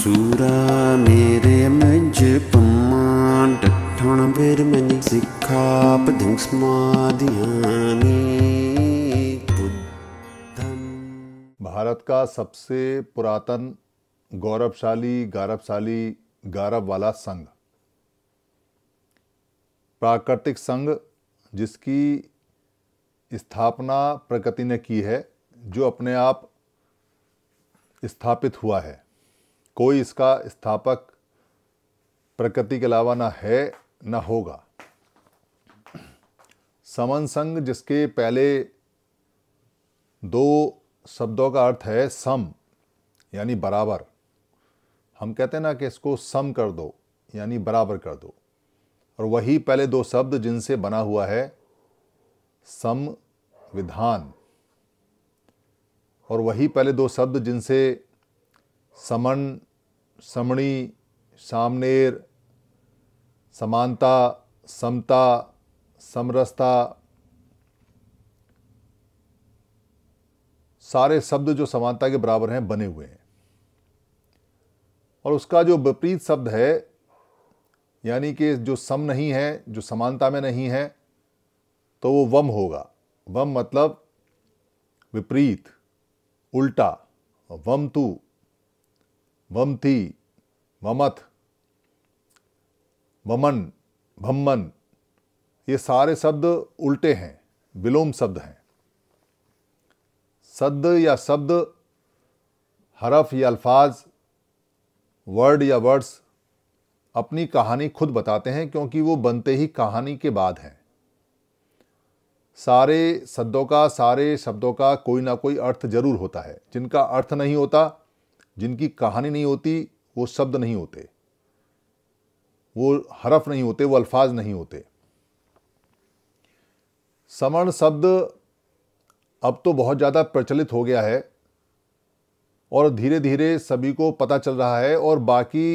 सूरा मेरे मज पमान ਡਠਣ ਬੇਰ ਮਨ ਸਿੱਖਾ भारत का सबसे पुरातन गौरवशाली गौरवशाली गौरव वाला संघ प्राकृतिक संघ जिसकी स्थापना प्रकृति ने की है जो अपने आप स्थापित हुआ है कोई इसका स्थापक प्रकृति के अलावा ना है ना होगा समन संग जिसके पहले दो शब्दों का अर्थ है सम यानी बराबर हम कहते हैं ना कि इसको सम कर दो यानी बराबर कर दो और वही पहले दो शब्द जिनसे बना हुआ है सम विधान और वही पहले दो शब्द जिनसे समन समणी सामनेर समानता समता समरसता सारे शब्द जो समानता के बराबर हैं बने हुए हैं और उसका जो विपरीत शब्द है यानी कि जो सम नहीं है जो समानता में नहीं है तो वो वम होगा वम मतलब विपरीत उल्टा वम तू वमती वमथ वमन भम्मन ये सारे शब्द उल्टे हैं विलोम शब्द हैं शब्द या शब्द हरफ या अल्फाज वर्ड या वर्ड्स अपनी कहानी खुद बताते हैं क्योंकि वो बनते ही कहानी के बाद हैं सारे शब्दों का सारे शब्दों का कोई ना कोई अर्थ जरूर होता है जिनका अर्थ नहीं होता जिनकी कहानी नहीं होती वो शब्द नहीं होते वो हरफ नहीं होते वो अल्फाज नहीं होते समर्ण शब्द अब तो बहुत ज़्यादा प्रचलित हो गया है और धीरे धीरे सभी को पता चल रहा है और बाकी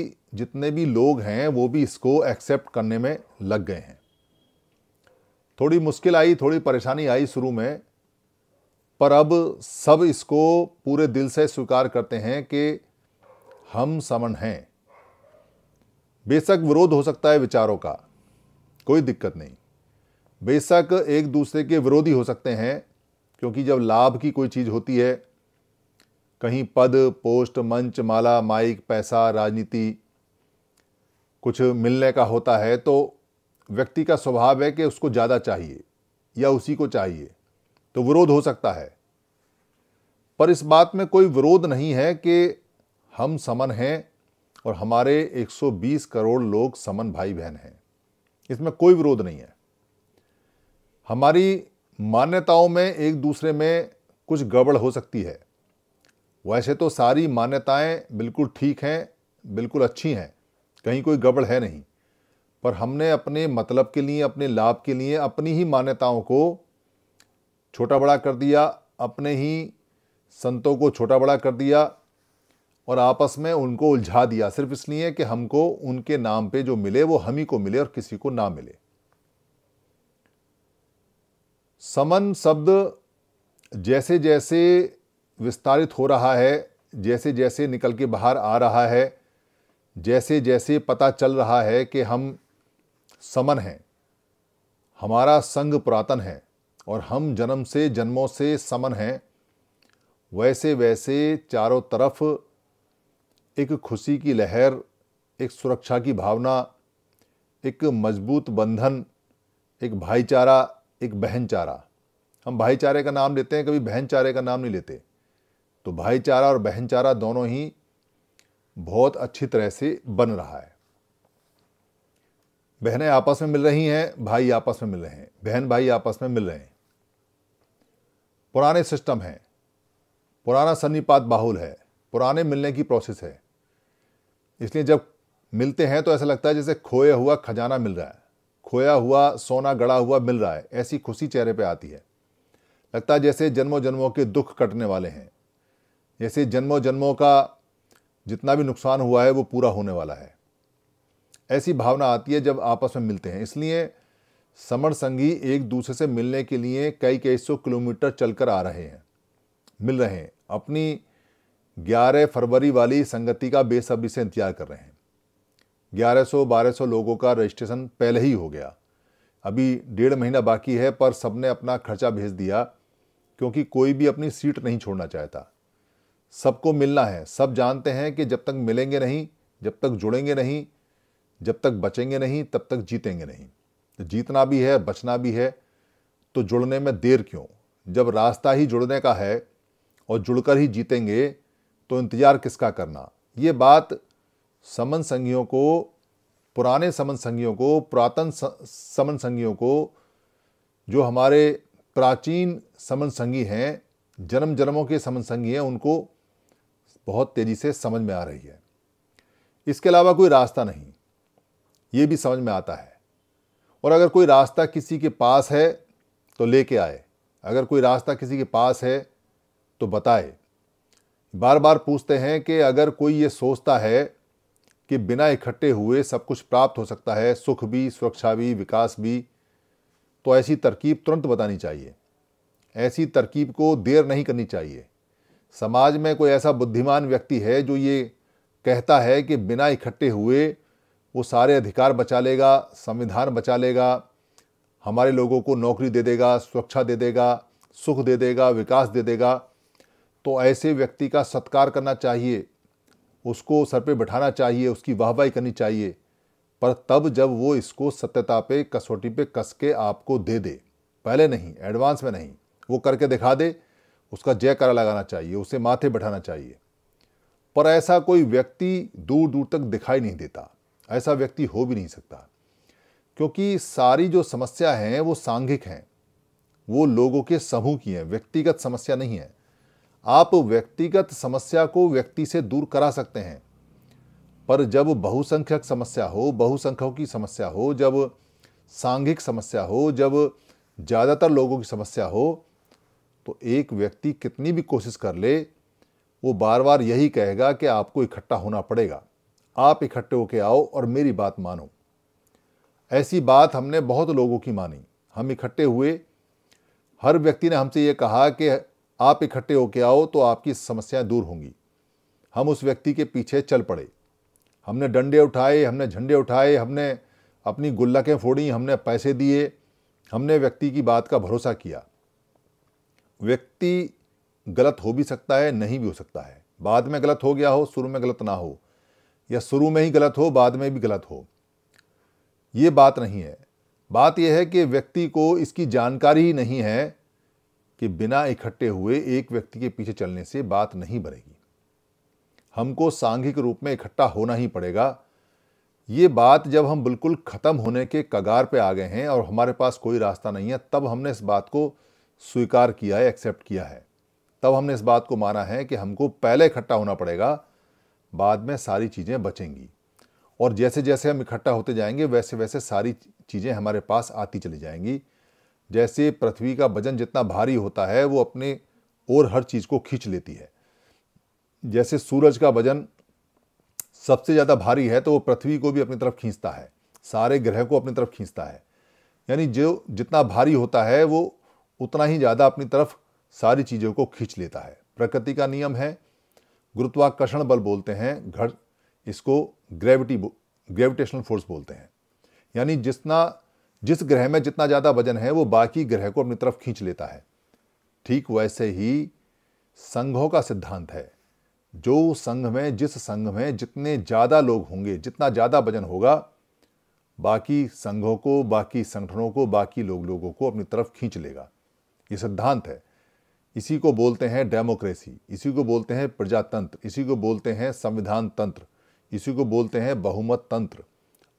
जितने भी लोग हैं वो भी इसको एक्सेप्ट करने में लग गए हैं थोड़ी मुश्किल आई थोड़ी परेशानी आई शुरू में पर अब सब इसको पूरे दिल से स्वीकार करते हैं कि हम समन हैं बेशक विरोध हो सकता है विचारों का कोई दिक्कत नहीं बेशक एक दूसरे के विरोधी हो सकते हैं क्योंकि जब लाभ की कोई चीज़ होती है कहीं पद पोस्ट मंच माला माइक पैसा राजनीति कुछ मिलने का होता है तो व्यक्ति का स्वभाव है कि उसको ज़्यादा चाहिए या उसी को चाहिए तो विरोध हो सकता है पर इस बात में कोई विरोध नहीं है कि हम समन हैं और हमारे 120 करोड़ लोग समन भाई बहन हैं इसमें कोई विरोध नहीं है हमारी मान्यताओं में एक दूसरे में कुछ गड़बड़ हो सकती है वैसे तो सारी मान्यताएं बिल्कुल ठीक हैं बिल्कुल अच्छी हैं कहीं कोई गड़बड़ है नहीं पर हमने अपने मतलब के लिए अपने लाभ के लिए अपनी ही मान्यताओं को छोटा बड़ा कर दिया अपने ही संतों को छोटा बड़ा कर दिया और आपस में उनको उलझा दिया सिर्फ इसलिए कि हमको उनके नाम पे जो मिले वो हम ही को मिले और किसी को ना मिले समन शब्द जैसे जैसे विस्तारित हो रहा है जैसे जैसे निकल के बाहर आ रहा है जैसे जैसे पता चल रहा है कि हम समन हैं हमारा संग पुरातन है और हम जन्म से जन्मों से समन हैं वैसे वैसे चारों तरफ एक खुशी की लहर एक सुरक्षा की भावना एक मजबूत बंधन एक भाईचारा एक बहनचारा हम भाईचारे का नाम लेते हैं कभी बहनचारे का नाम नहीं लेते तो भाईचारा और बहनचारा दोनों ही बहुत अच्छी तरह से बन रहा है बहनें आपस में मिल रही हैं भाई आपस में मिल रहे हैं बहन भाई आपस में मिल रहे हैं पुराने सिस्टम हैं पुराना सन्नीपात बाहुल है पुराने मिलने की प्रोसेस है इसलिए जब मिलते हैं तो ऐसा लगता है जैसे खोया हुआ खजाना मिल रहा है खोया हुआ सोना गड़ा हुआ मिल रहा है ऐसी खुशी चेहरे पे आती है लगता है जैसे जन्मों जन्मों के दुख कटने वाले हैं जैसे जन्मों जन्मों का जितना भी नुकसान हुआ है वो पूरा होने वाला है ऐसी भावना आती है जब आपस में मिलते हैं इसलिए समर संगी एक दूसरे से मिलने के लिए कई कई सौ किलोमीटर चलकर आ रहे हैं मिल रहे हैं अपनी 11 फरवरी वाली संगति का बेसब्री से इंतजार कर रहे हैं 1100-1200 लोगों का रजिस्ट्रेशन पहले ही हो गया अभी डेढ़ महीना बाकी है पर सबने अपना खर्चा भेज दिया क्योंकि कोई भी अपनी सीट नहीं छोड़ना चाहता सबको मिलना है सब जानते हैं कि जब तक मिलेंगे नहीं जब तक जुड़ेंगे नहीं जब तक बचेंगे नहीं तब तक जीतेंगे नहीं तो जीतना भी है बचना भी है तो जुड़ने में देर क्यों जब रास्ता ही जुड़ने का है और जुड़कर ही जीतेंगे तो इंतज़ार किसका करना ये बात समन संघियों को पुराने समन संघियों को पुरातन समन संघियों को जो हमारे प्राचीन समन संघी हैं जन्म जन्मों के समन संघी हैं उनको बहुत तेज़ी से समझ में आ रही है इसके अलावा कोई रास्ता नहीं ये भी समझ में आता है और अगर कोई रास्ता किसी के पास है तो लेके आए अगर कोई रास्ता किसी के पास है तो बताए बार बार पूछते हैं कि अगर कोई ये सोचता है कि बिना इकट्ठे हुए सब कुछ प्राप्त हो सकता है सुख भी सुरक्षा भी विकास भी तो ऐसी तरकीब तुरंत बतानी चाहिए ऐसी तरकीब को देर नहीं करनी चाहिए समाज में कोई ऐसा बुद्धिमान व्यक्ति है जो ये कहता है कि बिना इकट्ठे हुए वो सारे अधिकार बचा लेगा संविधान बचा लेगा हमारे लोगों को नौकरी दे देगा सुरक्षा दे देगा सुख दे देगा विकास दे देगा तो ऐसे व्यक्ति का सत्कार करना चाहिए उसको सर पे बैठाना चाहिए उसकी वाहवाही करनी चाहिए पर तब जब वो इसको सत्यता पे कसौटी पे कस के आपको दे दे पहले नहीं एडवांस में नहीं वो करके दिखा दे उसका जयकारा लगाना चाहिए उसे माथे बैठाना चाहिए पर ऐसा कोई व्यक्ति दूर दूर तक दिखाई नहीं देता ऐसा व्यक्ति हो भी नहीं सकता क्योंकि सारी जो समस्या हैं वो सांघिक हैं वो लोगों के समूह की हैं व्यक्तिगत समस्या नहीं है आप व्यक्तिगत समस्या को व्यक्ति से दूर करा सकते हैं पर जब बहुसंख्यक समस्या हो बहुसंख्यक की समस्या हो जब सांघिक समस्या हो जब ज़्यादातर लोगों की समस्या हो तो एक व्यक्ति कितनी भी कोशिश कर ले वो बार बार यही कहेगा कि आपको इकट्ठा होना पड़ेगा आप इकट्ठे होके आओ और मेरी बात मानो ऐसी बात हमने बहुत लोगों की मानी हम इकट्ठे हुए हर व्यक्ति ने हमसे ये कहा कि आप इकट्ठे होके आओ तो आपकी समस्याएं दूर होंगी हम उस व्यक्ति के पीछे चल पड़े हमने डंडे उठाए हमने झंडे उठाए हमने अपनी गुल्लकें फोड़ी हमने पैसे दिए हमने व्यक्ति की बात का भरोसा किया व्यक्ति गलत हो भी सकता है नहीं भी हो सकता है बाद में गलत हो गया हो शुरू में गलत ना हो या शुरू में ही गलत हो बाद में भी गलत हो ये बात नहीं है बात यह है कि व्यक्ति को इसकी जानकारी ही नहीं है कि बिना इकट्ठे हुए एक व्यक्ति के पीछे चलने से बात नहीं बनेगी हमको सांघिक रूप में इकट्ठा होना ही पड़ेगा ये बात जब हम बिल्कुल ख़त्म होने के कगार पे आ गए हैं और हमारे पास कोई रास्ता नहीं है तब हमने इस बात को स्वीकार किया है एक्सेप्ट किया है तब हमने इस बात को माना है कि हमको पहले इकट्ठा होना पड़ेगा बाद में सारी चीज़ें बचेंगी और जैसे जैसे हम इकट्ठा होते जाएंगे वैसे वैसे सारी चीज़ें हमारे पास आती चली जाएंगी जैसे पृथ्वी का वजन जितना भारी होता है वो अपने और हर चीज़ को खींच लेती है जैसे सूरज का वजन सबसे ज़्यादा भारी है तो वो पृथ्वी को भी अपनी तरफ खींचता है सारे ग्रह को अपनी तरफ खींचता है यानी जो जितना भारी होता है वो उतना ही ज़्यादा अपनी तरफ सारी चीज़ों को खींच लेता है प्रकृति का नियम है गुरुत्वाकर्षण बल बोलते हैं घर इसको ग्रेविटी ग्रेविटेशनल फोर्स बोलते हैं यानी जितना जिस ग्रह में जितना ज़्यादा वजन है वो बाकी ग्रह को अपनी तरफ खींच लेता है ठीक वैसे ही संघों का सिद्धांत है जो संघ में जिस संघ में जितने ज़्यादा लोग होंगे जितना ज़्यादा वजन होगा बाकी संघों को बाकी संगठनों को बाकी लोग लोगों को अपनी तरफ खींच लेगा ये सिद्धांत है इसी को बोलते हैं डेमोक्रेसी इसी को बोलते हैं प्रजातंत्र इसी को बोलते हैं संविधान तंत्र इसी को बोलते हैं बहुमत तंत्र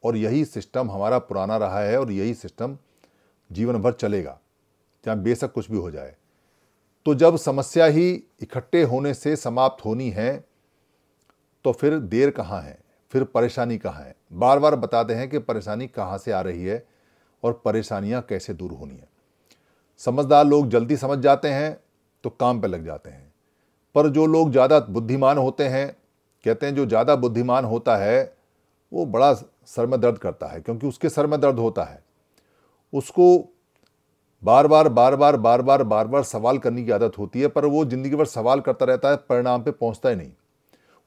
और यही सिस्टम हमारा पुराना रहा है और यही सिस्टम जीवन भर चलेगा जहाँ बेशक कुछ भी हो जाए तो जब समस्या ही इकट्ठे होने से समाप्त होनी है तो फिर देर कहाँ है फिर परेशानी कहाँ है बार बार बताते हैं कि परेशानी कहाँ से आ रही है और परेशानियाँ कैसे दूर होनी है समझदार लोग जल्दी समझ जाते हैं तो काम पे लग जाते हैं पर जो लोग ज़्यादा बुद्धिमान होते हैं कहते हैं जो ज़्यादा बुद्धिमान होता है वो बड़ा सर में दर्द करता है क्योंकि उसके सर में दर्द होता है उसको बार बार बार बार बार बार बार बार सवाल करने की आदत होती है पर वो ज़िंदगी भर सवाल करता रहता है परिणाम पे पहुंचता ही नहीं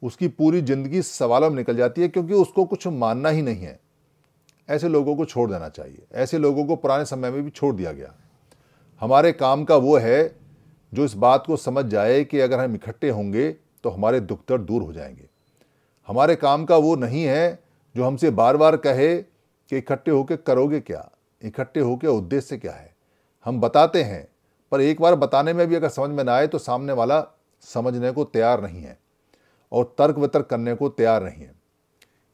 उसकी पूरी ज़िंदगी सवालों में निकल जाती है क्योंकि उसको कुछ मानना ही नहीं है ऐसे लोगों को छोड़ देना चाहिए ऐसे लोगों को पुराने समय में भी छोड़ दिया गया हमारे काम का वो है जो इस बात को समझ जाए कि अगर हम इकट्ठे होंगे तो हमारे दुख दर्द दूर हो जाएंगे हमारे काम का वो नहीं है जो हमसे बार बार कहे कि इकट्ठे होकर करोगे क्या इकट्ठे होकर उद्देश्य क्या है हम बताते हैं पर एक बार बताने में भी अगर समझ में ना आए तो सामने वाला समझने को तैयार नहीं है और तर्क वितर्क करने को तैयार नहीं है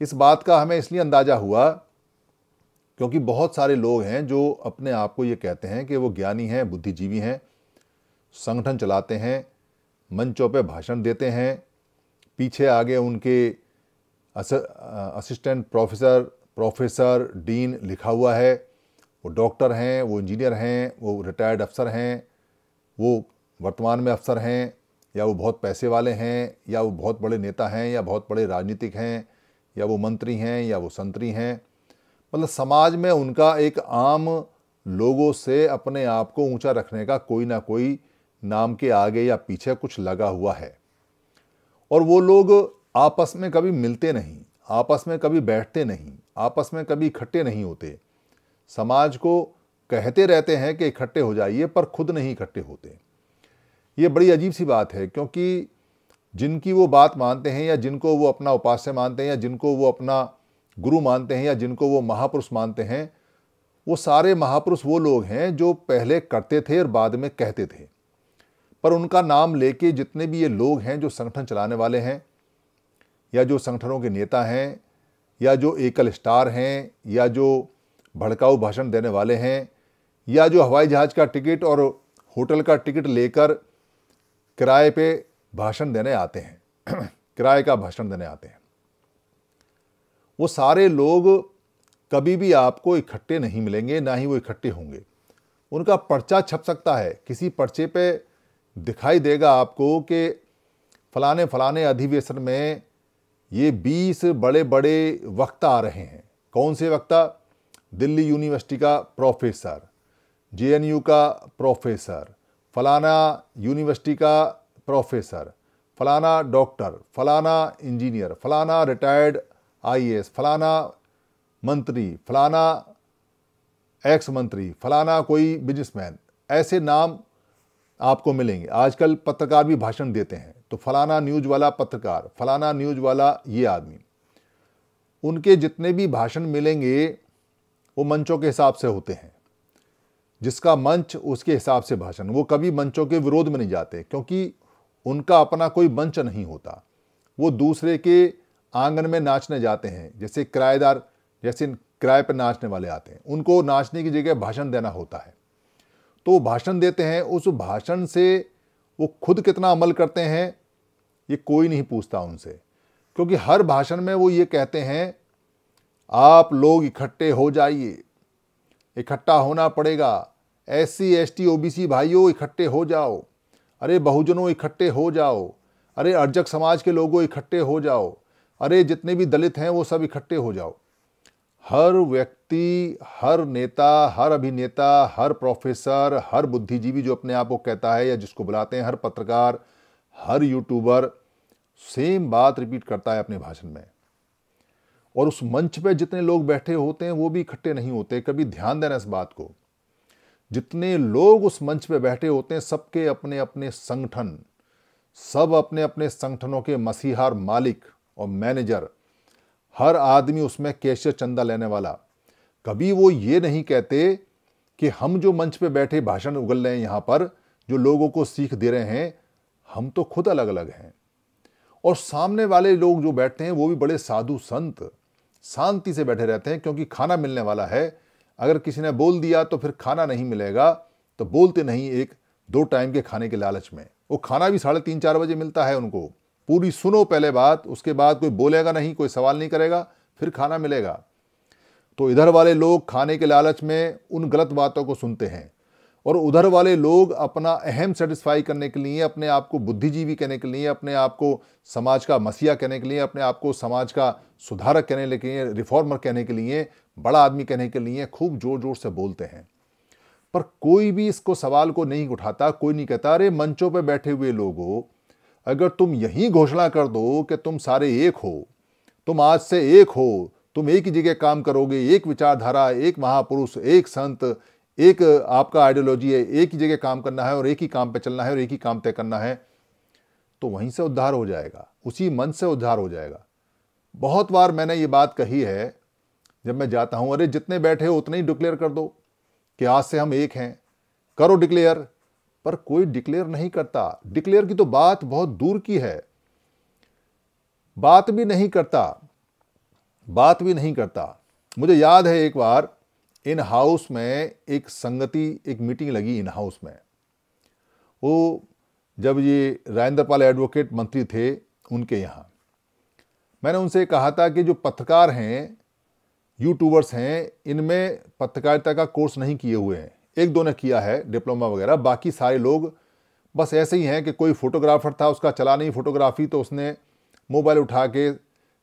इस बात का हमें इसलिए अंदाज़ा हुआ क्योंकि बहुत सारे लोग हैं जो अपने आप को ये कहते हैं कि वो ज्ञानी हैं बुद्धिजीवी हैं संगठन चलाते हैं मंचों पे भाषण देते हैं पीछे आगे उनके असिस्टेंट प्रोफेसर प्रोफेसर डीन लिखा हुआ है वो डॉक्टर हैं वो इंजीनियर हैं वो रिटायर्ड अफसर हैं वो वर्तमान में अफसर हैं या वो बहुत पैसे वाले हैं या वो बहुत बड़े नेता हैं या बहुत बड़े राजनीतिक हैं या वो मंत्री हैं या वो संतरी हैं मतलब समाज में उनका एक आम लोगों से अपने आप को ऊंचा रखने का कोई ना कोई नाम के आगे या पीछे कुछ लगा हुआ है और वो लोग आपस में कभी मिलते नहीं आपस में कभी बैठते नहीं आपस में कभी इकट्ठे नहीं होते समाज को कहते रहते हैं कि इकट्ठे हो जाइए पर खुद नहीं इकट्ठे होते ये बड़ी अजीब सी बात है क्योंकि जिनकी वो बात मानते हैं या जिनको वो अपना उपास्य मानते हैं या जिनको वो अपना गुरु मानते हैं या जिनको वो महापुरुष मानते हैं वो सारे महापुरुष वो लोग हैं जो पहले करते थे और बाद में कहते थे पर उनका नाम लेके जितने भी ये लोग हैं जो संगठन चलाने वाले हैं या जो संगठनों के नेता हैं या जो एकल स्टार हैं या जो भड़काऊ भाषण देने वाले हैं या जो हवाई जहाज़ का टिकट और होटल का टिकट लेकर किराए पे भाषण देने आते हैं किराए का भाषण देने आते हैं वो सारे लोग कभी भी आपको इकट्ठे नहीं मिलेंगे ना ही वो इकट्ठे होंगे उनका पर्चा छप सकता है किसी पर्चे पे दिखाई देगा आपको कि फलाने फलाने अधिवेशन में ये बीस बड़े बड़े वक्ता आ रहे हैं कौन से वक्ता दिल्ली यूनिवर्सिटी का प्रोफेसर जेएनयू का प्रोफेसर फलाना यूनिवर्सिटी का प्रोफेसर फलाना डॉक्टर फलाना इंजीनियर फलाना रिटायर्ड आई फलाना मंत्री फलाना एक्स मंत्री फलाना कोई बिजनेसमैन ऐसे नाम आपको मिलेंगे आजकल पत्रकार भी भाषण देते हैं तो फलाना न्यूज वाला पत्रकार फलाना न्यूज वाला ये आदमी उनके जितने भी भाषण मिलेंगे वो मंचों के हिसाब से होते हैं जिसका मंच उसके हिसाब से भाषण वो कभी मंचों के विरोध में नहीं जाते क्योंकि उनका अपना कोई मंच नहीं होता वो दूसरे के आंगन में नाचने जाते हैं जैसे किराएदार जैसे किराए पर नाचने वाले आते हैं उनको नाचने की जगह भाषण देना होता है तो वो भाषण देते हैं उस भाषण से वो खुद कितना अमल करते हैं ये कोई नहीं पूछता उनसे क्योंकि हर भाषण में वो ये कहते हैं आप लोग इकट्ठे हो जाइए इकट्ठा होना पड़ेगा S C S T O B C भाइयों इकट्ठे हो जाओ अरे बहुजनों इकट्ठे हो जाओ अरे अर्जक समाज के लोगों इकट्ठे हो जाओ अरे जितने भी दलित हैं वो सब इकट्ठे हो जाओ हर व्यक्ति हर नेता हर अभिनेता हर प्रोफेसर हर बुद्धिजीवी जो अपने आप को कहता है या जिसको बुलाते हैं हर पत्रकार हर यूट्यूबर सेम बात रिपीट करता है अपने भाषण में और उस मंच पे जितने लोग बैठे होते हैं वो भी इकट्ठे नहीं होते कभी ध्यान देना इस बात को जितने लोग उस मंच पे बैठे होते हैं सबके अपने अपने संगठन सब अपने अपने संगठनों के मसीहार मालिक और मैनेजर हर आदमी उसमें कैशियर चंदा लेने वाला कभी वो ये नहीं कहते कि हम जो मंच पे बैठे भाषण उगल रहे हैं यहाँ पर जो लोगों को सीख दे रहे हैं हम तो खुद अलग अलग हैं और सामने वाले लोग जो बैठते हैं वो भी बड़े साधु संत शांति से बैठे रहते हैं क्योंकि खाना मिलने वाला है अगर किसी ने बोल दिया तो फिर खाना नहीं मिलेगा तो बोलते नहीं एक दो टाइम के खाने के लालच में वो खाना भी साढ़े तीन चार बजे मिलता है उनको पूरी सुनो पहले बात उसके बाद कोई बोलेगा नहीं कोई सवाल नहीं करेगा फिर खाना मिलेगा तो इधर वाले लोग खाने के लालच में उन गलत बातों को सुनते हैं और उधर वाले लोग अपना अहम सेटिस्फाई करने के लिए अपने आप को बुद्धिजीवी कहने के लिए अपने आप को समाज का मसीहा कहने के लिए अपने आप को समाज का सुधारक कहने के लिए रिफॉर्मर कहने के लिए बड़ा आदमी कहने के लिए खूब जोर जोर से बोलते हैं पर कोई भी इसको सवाल को नहीं उठाता कोई नहीं कहता अरे मंचों पर बैठे हुए लोगों अगर तुम यहीं घोषणा कर दो कि तुम सारे एक हो तुम आज से एक हो तुम एक ही जगह काम करोगे एक विचारधारा एक महापुरुष एक संत एक आपका आइडियोलॉजी है एक ही जगह काम करना है और एक ही काम पे चलना है और एक ही काम तय करना है तो वहीं से उद्धार हो जाएगा उसी मन से उद्धार हो जाएगा बहुत बार मैंने ये बात कही है जब मैं जाता हूँ अरे जितने बैठे हो उतने ही डिक्लेयर कर दो कि आज से हम एक हैं करो डिक्लेयर पर कोई डिक्लेयर नहीं करता डिक्लेयर की तो बात बहुत दूर की है बात भी नहीं करता बात भी नहीं करता मुझे याद है एक बार इन हाउस में एक संगति एक मीटिंग लगी इन हाउस में वो जब ये राजेंद्र पाल एडवोकेट मंत्री थे उनके यहाँ मैंने उनसे कहा था कि जो पत्रकार हैं यूट्यूबर्स हैं इनमें पत्रकारिता का कोर्स नहीं किए हुए हैं एक दो ने किया है डिप्लोमा वगैरह बाकी सारे लोग बस ऐसे ही हैं कि कोई फोटोग्राफर था उसका चला नहीं फोटोग्राफी तो उसने मोबाइल उठा के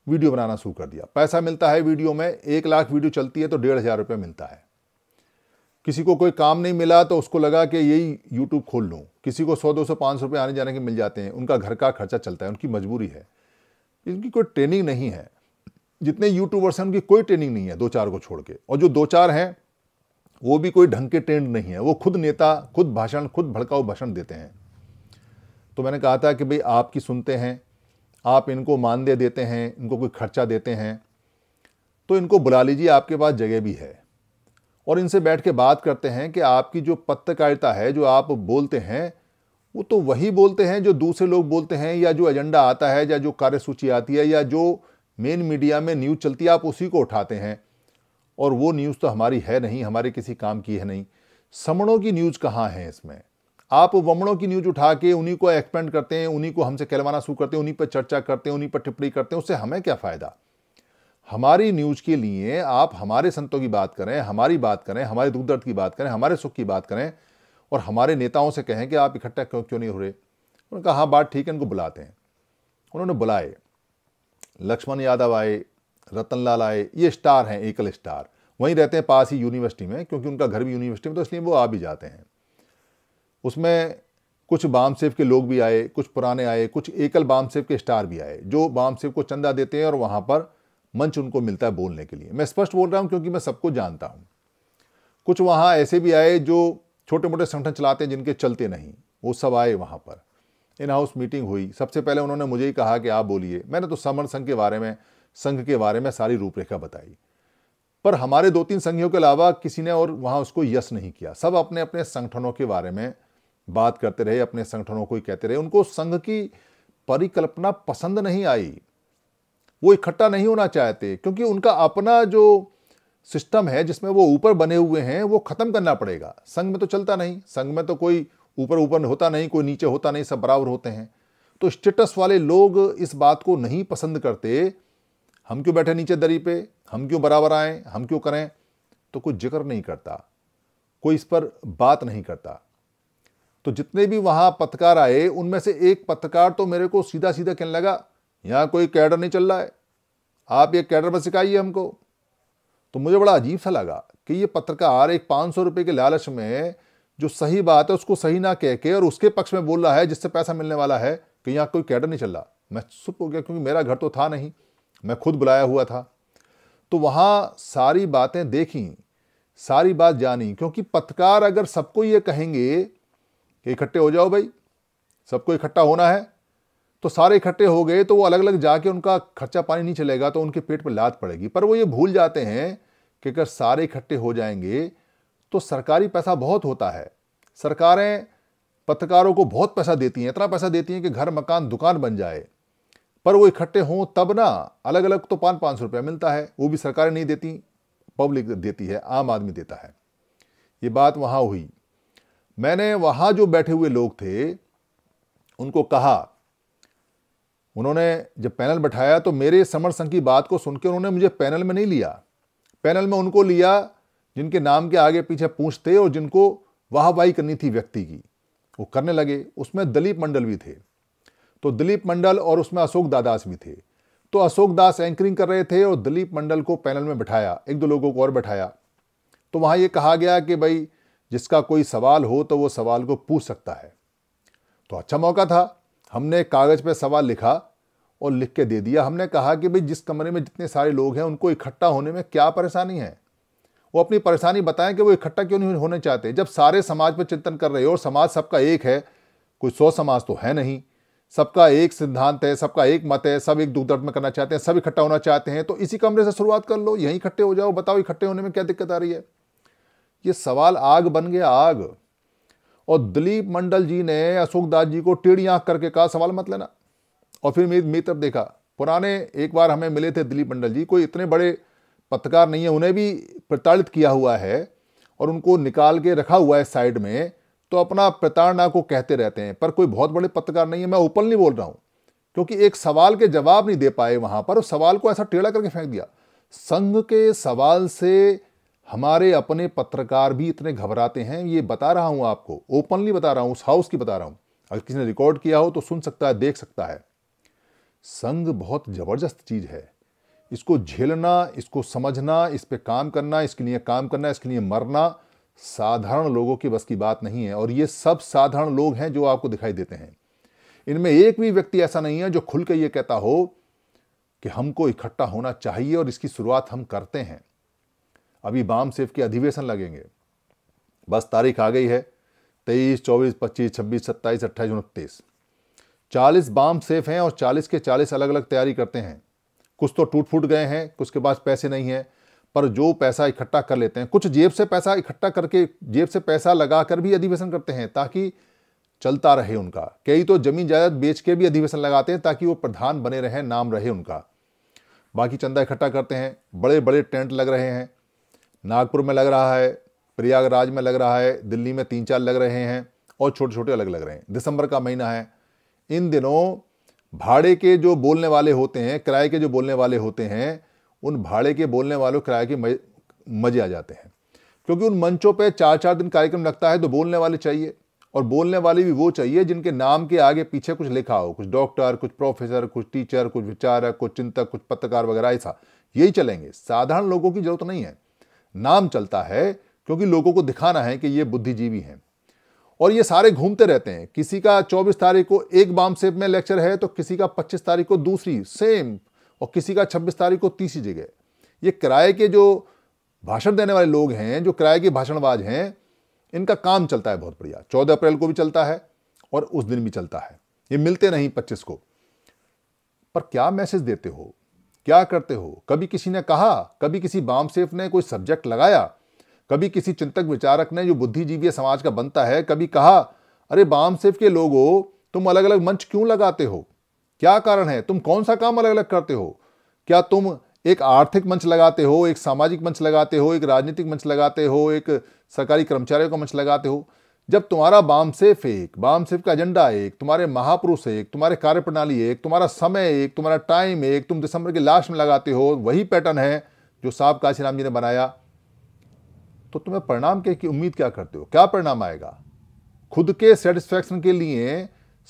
वीडियो बनाना शुरू कर दिया पैसा मिलता है वीडियो में एक लाख वीडियो चलती है तो डेढ़ हज़ार रुपये मिलता है किसी को कोई काम नहीं मिला तो उसको लगा कि यही यूट्यूब खोल लूँ किसी को सौ दो सौ पाँच सौ रुपये आने जाने के मिल जाते हैं उनका घर का खर्चा चलता है उनकी मजबूरी है इनकी कोई ट्रेनिंग नहीं है जितने यूट्यूबर्स हैं उनकी कोई ट्रेनिंग नहीं है दो चार को छोड़ के और जो दो चार हैं वो भी कोई ढंग के ट्रेंड नहीं है वो खुद नेता खुद भाषण खुद भड़काऊ भाषण देते हैं तो मैंने कहा था कि भाई आपकी सुनते हैं आप इनको मानदेय देते हैं इनको कोई खर्चा देते हैं तो इनको बुला लीजिए आपके पास जगह भी है और इनसे बैठ के बात करते हैं कि आपकी जो पत्रकारिता है जो आप बोलते हैं वो तो वही बोलते हैं जो दूसरे लोग बोलते हैं या जो एजेंडा आता है या जो कार्यसूची आती है या जो मेन मीडिया में न्यूज़ चलती है आप उसी को उठाते हैं और वो न्यूज़ तो हमारी है नहीं हमारे किसी काम की है नहीं समणों की न्यूज़ कहाँ है इसमें आप वमणों की न्यूज उठा के उन्हीं को एक्सपेंड करते हैं उन्हीं को हमसे कहलवाना शुरू करते हैं उन्हीं पर चर्चा करते हैं उन्हीं पर टिप्पणी करते हैं उससे हमें क्या फ़ायदा हमारी न्यूज के लिए आप हमारे संतों की बात करें हमारी बात करें हमारे दुख दर्द की बात करें हमारे सुख की बात करें और हमारे नेताओं से कहें कि आप इकट्ठा क्यों क्यों नहीं हो रहे उन्होंने कहा हाँ बात ठीक है इनको बुलाते हैं उन्होंने बुलाए लक्ष्मण यादव आए रतन लाल आए ये स्टार हैं एकल स्टार वहीं रहते हैं पास ही यूनिवर्सिटी में क्योंकि उनका घर भी यूनिवर्सिटी में तो इसलिए वो आ भी जाते हैं उसमें कुछ बाम सेव के लोग भी आए कुछ पुराने आए कुछ एकल बाम सेव के स्टार भी आए जो बाम सेव को चंदा देते हैं और वहाँ पर मंच उनको मिलता है बोलने के लिए मैं स्पष्ट बोल रहा हूँ क्योंकि मैं सबको जानता हूँ कुछ वहाँ ऐसे भी आए जो छोटे मोटे संगठन चलाते हैं जिनके चलते नहीं वो सब आए वहाँ पर इन हाउस मीटिंग हुई सबसे पहले उन्होंने मुझे ही कहा कि आप बोलिए मैंने तो समर संघ के बारे में संघ के बारे में सारी रूपरेखा बताई पर हमारे दो तीन संघियों के अलावा किसी ने और वहां उसको यस नहीं किया सब अपने अपने संगठनों के बारे में बात करते रहे अपने संगठनों को ही कहते रहे उनको संघ की परिकल्पना पसंद नहीं आई वो इकट्ठा नहीं होना चाहते क्योंकि उनका अपना जो सिस्टम है जिसमें वो ऊपर बने हुए हैं वो ख़त्म करना पड़ेगा संघ में तो चलता नहीं संघ में तो कोई ऊपर ऊपर होता नहीं कोई नीचे होता नहीं सब बराबर होते हैं तो स्टेटस वाले लोग इस बात को नहीं पसंद करते हम क्यों बैठे नीचे दरी पे हम क्यों बराबर आए हम क्यों करें तो कोई जिक्र नहीं करता कोई इस पर बात नहीं करता तो जितने भी वहां पत्रकार आए उनमें से एक पत्रकार तो मेरे को सीधा सीधा कहने लगा यहां कोई कैडर नहीं चल रहा है आप ये कैडर पर सिखाइए हमको तो मुझे बड़ा अजीब सा लगा कि ये पत्रकार एक पांच सौ रुपये के लालच में जो सही बात है उसको सही ना कह के और उसके पक्ष में बोल रहा है जिससे पैसा मिलने वाला है कि यहां कोई कैडर नहीं चल रहा मैं चुप हो गया क्योंकि मेरा घर तो था नहीं मैं खुद बुलाया हुआ था तो वहाँ सारी बातें देखी सारी बात जानी क्योंकि पत्रकार अगर सबको ये कहेंगे कि इकट्ठे हो जाओ भाई सबको इकट्ठा होना है तो सारे इकट्ठे हो गए तो वो अलग अलग जाके उनका खर्चा पानी नहीं चलेगा तो उनके पेट पर लात पड़ेगी पर वो ये भूल जाते हैं कि अगर सारे इकट्ठे हो जाएंगे तो सरकारी पैसा बहुत होता है सरकारें पत्रकारों को बहुत पैसा देती हैं इतना पैसा देती हैं कि घर मकान दुकान बन जाए पर वो इकट्ठे हों तब ना अलग अलग तो पाँच पाँच सौ रुपया मिलता है वो भी सरकारें नहीं देती पब्लिक देती है आम आदमी देता है ये बात वहाँ हुई मैंने वहाँ जो बैठे हुए लोग थे उनको कहा उन्होंने जब पैनल बैठाया तो मेरे समर्थन की बात को सुनकर उन्होंने मुझे पैनल में नहीं लिया पैनल में उनको लिया जिनके नाम के आगे पीछे पूछते और जिनको वाहवाही करनी थी व्यक्ति की वो करने लगे उसमें दलीप मंडल भी थे तो दिलीप मंडल और उसमें अशोक दादास भी थे तो अशोक दास एंकरिंग कर रहे थे और दिलीप मंडल को पैनल में बैठाया एक दो लोगों को और बैठाया तो वहाँ ये कहा गया कि भाई जिसका कोई सवाल हो तो वो सवाल को पूछ सकता है तो अच्छा मौका था हमने कागज़ पे सवाल लिखा और लिख के दे दिया हमने कहा कि भाई जिस कमरे में जितने सारे लोग हैं उनको इकट्ठा होने में क्या परेशानी है वो अपनी परेशानी बताएं कि वो इकट्ठा क्यों नहीं होने चाहते जब सारे समाज पर चिंतन कर रहे हो और समाज सबका एक है कोई सौ समाज तो है नहीं सबका एक सिद्धांत है सबका एक मत है सब एक दूधर्थ में करना चाहते हैं सब इकट्ठा होना चाहते हैं तो इसी कमरे से शुरुआत कर लो यहीं इकट्ठे हो जाओ बताओ इकट्ठे होने में क्या दिक्कत आ रही है ये सवाल आग बन गया आग और दिलीप मंडल जी ने अशोक दास जी को टेढ़ी आंख करके कहा सवाल मत लेना और फिर मेरी तरफ देखा पुराने एक बार हमें मिले थे दिलीप मंडल जी कोई इतने बड़े पत्रकार नहीं है उन्हें भी प्रताड़ित किया हुआ है और उनको निकाल के रखा हुआ है साइड में तो अपना प्रताड़ना को कहते रहते हैं पर कोई बहुत बड़े पत्रकार नहीं है मैं ओपनली बोल रहा हूं क्योंकि एक सवाल के जवाब नहीं दे पाए वहां पर उस सवाल को ऐसा टेढ़ा करके फेंक दिया संघ के सवाल से हमारे अपने पत्रकार भी इतने घबराते हैं ये बता रहा हूं आपको ओपनली बता रहा हूं उस हाउस की बता रहा हूं अगर किसी ने रिकॉर्ड किया हो तो सुन सकता है देख सकता है संघ बहुत ज़बरदस्त चीज़ है इसको झेलना इसको समझना इस पर काम करना इसके लिए काम करना इसके लिए मरना साधारण लोगों के बस की बात नहीं है और ये सब साधारण लोग हैं जो आपको दिखाई देते हैं इनमें एक भी व्यक्ति ऐसा नहीं है जो खुल के ये कहता हो कि हमको इकट्ठा होना चाहिए और इसकी शुरुआत हम करते हैं अभी बाम सेफ के अधिवेशन लगेंगे बस तारीख आ गई है तेईस चौबीस पच्चीस छब्बीस सत्ताईस अट्ठाईस उनतीस चालीस बाम सेफ हैं और चालीस के चालीस अलग अलग तैयारी करते हैं कुछ तो टूट फूट गए हैं कुछ के पास पैसे नहीं हैं पर जो पैसा इकट्ठा कर लेते हैं कुछ जेब से पैसा इकट्ठा करके जेब से पैसा लगा कर भी अधिवेशन करते हैं ताकि चलता रहे उनका कई तो जमीन जायदाद बेच के भी अधिवेशन लगाते हैं ताकि वो प्रधान बने रहें नाम रहे उनका बाकी चंदा इकट्ठा करते हैं बड़े बड़े टेंट लग रहे हैं नागपुर में लग रहा है प्रयागराज में लग रहा है दिल्ली में तीन चार लग रहे हैं और छोटे छोटे अलग लग रहे हैं दिसंबर का महीना है इन दिनों भाड़े के जो बोलने वाले होते हैं किराए के जो बोलने वाले होते हैं उन भाड़े के बोलने वालों किराए के मजे आ जाते हैं क्योंकि उन मंचों पर चार चार दिन कार्यक्रम लगता है तो बोलने वाले चाहिए और बोलने वाले भी वो चाहिए जिनके नाम के आगे पीछे कुछ लिखा हो कुछ डॉक्टर कुछ प्रोफेसर कुछ टीचर कुछ विचारक कुछ चिंतक कुछ पत्रकार वगैरह ऐसा यही चलेंगे साधारण लोगों की जरूरत नहीं है नाम चलता है क्योंकि लोगों को दिखाना है कि ये बुद्धिजीवी हैं और ये सारे घूमते रहते हैं किसी का 24 तारीख को एक बाम सेप में लेक्चर है तो किसी का 25 तारीख को दूसरी सेम और किसी का छब्बीस तारीख को तीसरी जगह ये किराए के जो भाषण देने वाले लोग हैं जो किराए के भाषणबाज हैं इनका काम चलता है बहुत बढ़िया चौदह अप्रैल को भी चलता है और उस दिन भी चलता है ये मिलते नहीं पच्चीस को पर क्या मैसेज देते हो क्या करते हो कभी किसी ने कहा कभी किसी बाम सेफ ने कोई सब्जेक्ट लगाया कभी किसी चिंतक विचारक ने जो बुद्धिजीवी समाज का बनता है कभी कहा अरे बाम सेफ के लोगों तुम अलग अलग मंच क्यों लगाते हो क्या कारण है तुम कौन सा काम अलग अलग करते हो क्या तुम एक आर्थिक मंच लगाते हो एक सामाजिक मंच लगाते हो एक राजनीतिक मंच लगाते हो एक सरकारी कर्मचारियों का मंच लगाते हो जब तुम्हारा बाम सेफ एक बाम सेफ का एजेंडा एक तुम्हारे महापुरुष एक तुम्हारे कार्यप्रणाली एक तुम्हारा समय एक तुम्हारा टाइम एक तुम दिसंबर के लास्ट में लगाते हो वही पैटर्न है जो साहब काशीराम जी ने बनाया तो तुम्हें परिणाम के की उम्मीद क्या करते हो क्या परिणाम आएगा खुद के सेटिस्फैक्शन के लिए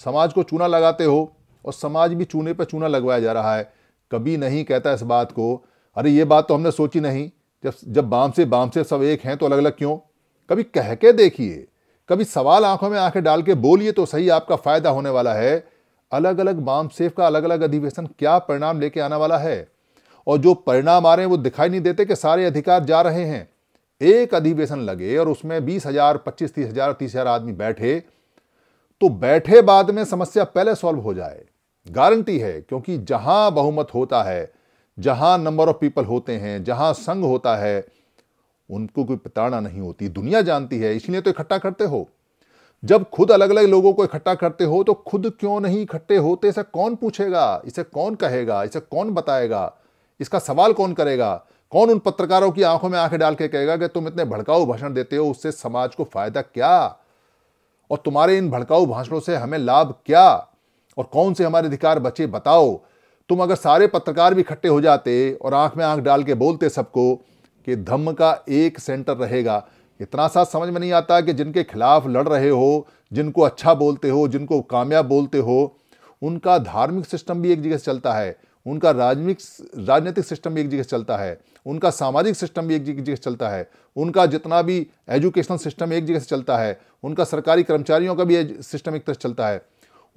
समाज को चूना लगाते हो और समाज भी चूने पर चूना लगवाया जा रहा है कभी नहीं कहता इस बात को अरे ये बात तो हमने सोची नहीं जब जब बाम से बाम से सब एक हैं तो अलग अलग क्यों कभी कह के देखिए कभी सवाल आंखों में आंखें डाल के बोलिए तो सही आपका फायदा होने वाला है अलग अलग बाम सेफ का अलग अलग अधिवेशन क्या परिणाम लेके आने वाला है और जो परिणाम आ रहे हैं वो दिखाई नहीं देते कि सारे अधिकार जा रहे हैं एक अधिवेशन लगे और उसमें बीस हजार पच्चीस तीस हजार तीस हजार आदमी बैठे तो बैठे बाद में समस्या पहले सॉल्व हो जाए गारंटी है क्योंकि जहां बहुमत होता है जहां नंबर ऑफ पीपल होते हैं जहां संघ होता है उनको कोई प्रताड़ना नहीं होती दुनिया जानती है इसलिए तो इकट्ठा करते हो जब खुद अलग अलग लोगों को इकट्ठा करते हो तो खुद क्यों नहीं इकट्ठे होते इसे कौन पूछेगा इसे कौन कहेगा इसे कौन बताएगा इसका सवाल कौन करेगा कौन उन पत्रकारों की आंखों में आंखें डाल के कहेगा कि तुम इतने भड़काऊ भाषण देते हो उससे समाज को फायदा क्या और तुम्हारे इन भड़काऊ भाषणों से हमें लाभ क्या और कौन से हमारे अधिकार बचे बताओ तुम अगर सारे पत्रकार भी इकट्ठे हो जाते और आंख में आंख डाल के बोलते सबको कि धम्म का एक सेंटर रहेगा इतना सा समझ में नहीं आता कि जिनके खिलाफ लड़ रहे हो जिनको अच्छा बोलते हो जिनको कामयाब बोलते हो उनका धार्मिक सिस्टम भी एक जगह से चलता है उनका राजनीतिक राजनीतिक सिस्टम भी एक जगह से चलता है उनका सामाजिक सिस्टम भी एक जगह से चलता है उनका जितना भी एजुकेशनल सिस्टम एक जगह से चलता है उनका सरकारी कर्मचारियों का भी सिस्टम एक तरह से चलता है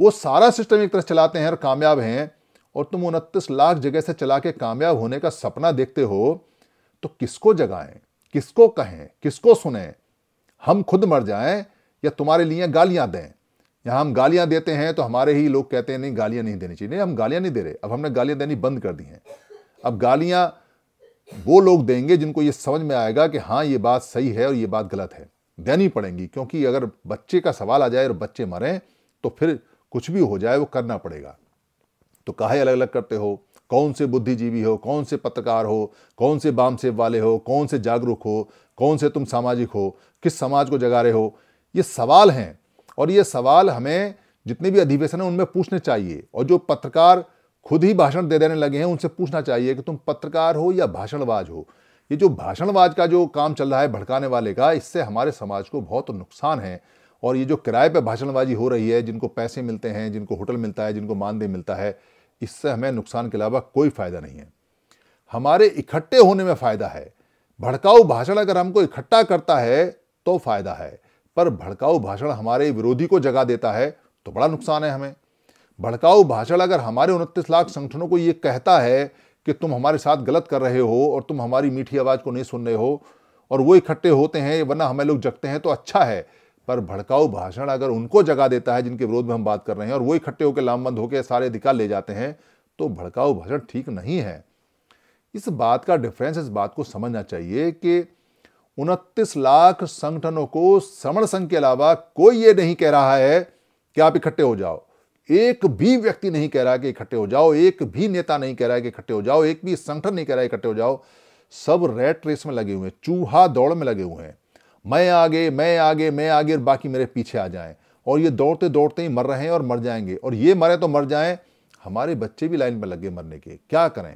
वो सारा सिस्टम एक तरह चलाते हैं और कामयाब हैं और तुम उनतीस लाख जगह से चला के कामयाब होने का सपना देखते हो तो किसको जगाएं किसको कहें किसको सुने हम खुद मर जाएं या तुम्हारे लिए गालियां दें या हम गालियां देते हैं तो हमारे ही लोग कहते हैं नहीं गालियां नहीं देनी चाहिए नहीं हम गालियां नहीं दे रहे अब हमने गालियां देनी बंद कर दी हैं अब गालियां वो लोग देंगे जिनको ये समझ में आएगा कि हाँ ये बात सही है और ये बात गलत है देनी पड़ेंगी क्योंकि अगर बच्चे का सवाल आ जाए और बच्चे मरें तो फिर कुछ भी हो जाए वो करना पड़ेगा तो कहा अलग अलग करते हो कौन से बुद्धिजीवी हो कौन से पत्रकार हो कौन से बाम वाले हो कौन से जागरूक हो कौन से तुम सामाजिक हो किस समाज को जगा रहे हो ये सवाल हैं और ये सवाल हमें जितने भी अधिवेशन हैं उनमें पूछने चाहिए और जो पत्रकार खुद ही भाषण दे देने लगे हैं उनसे पूछना चाहिए कि तुम पत्रकार हो या भाषणबाज हो ये जो भाषणबाज का जो काम चल रहा है भड़काने वाले का इससे हमारे समाज को बहुत नुकसान है और ये जो किराए पर भाषणबाजी हो रही है जिनको पैसे मिलते हैं जिनको होटल मिलता है जिनको मानदेय मिलता है इससे हमें नुकसान के अलावा कोई फ़ायदा नहीं है हमारे इकट्ठे होने में फ़ायदा है भड़काऊ भाषण अगर हमको इकट्ठा करता है तो फ़ायदा है पर भड़काऊ भाषण हमारे विरोधी को जगा देता है तो बड़ा नुकसान है हमें भड़काऊ भाषण अगर हमारे उनतीस लाख संगठनों को ये कहता है कि तुम हमारे साथ गलत कर रहे हो और तुम हमारी मीठी आवाज़ को नहीं सुन रहे हो और वो इकट्ठे होते हैं वरना हमें लोग जगते हैं तो अच्छा है पर भड़काऊ भाषण अगर उनको जगा देता है जिनके विरोध में हम बात कर रहे हैं और वो इकट्ठे होकर लामबंद होकर सारे अधिकार ले जाते हैं तो भड़काऊ भाषण ठीक नहीं है इस बात का डिफरेंस इस बात को समझना चाहिए कि उनतीस लाख संगठनों को श्रवण संघ के अलावा कोई ये नहीं कह रहा है कि आप इकट्ठे हो जाओ एक भी व्यक्ति नहीं कह रहा कि इकट्ठे हो जाओ एक भी नेता नहीं कह रहा है कि इकट्ठे हो जाओ एक भी संगठन नहीं कह रहा है इकट्ठे हो जाओ सब रेट रेस में लगे हुए हैं चूहा दौड़ में लगे हुए हैं मैं आगे मैं आगे मैं आगे और बाकी मेरे पीछे आ जाएं और ये दौड़ते दौड़ते ही मर रहे हैं और मर जाएंगे और ये मरे तो मर जाएं हमारे बच्चे भी लाइन में गए मरने के क्या करें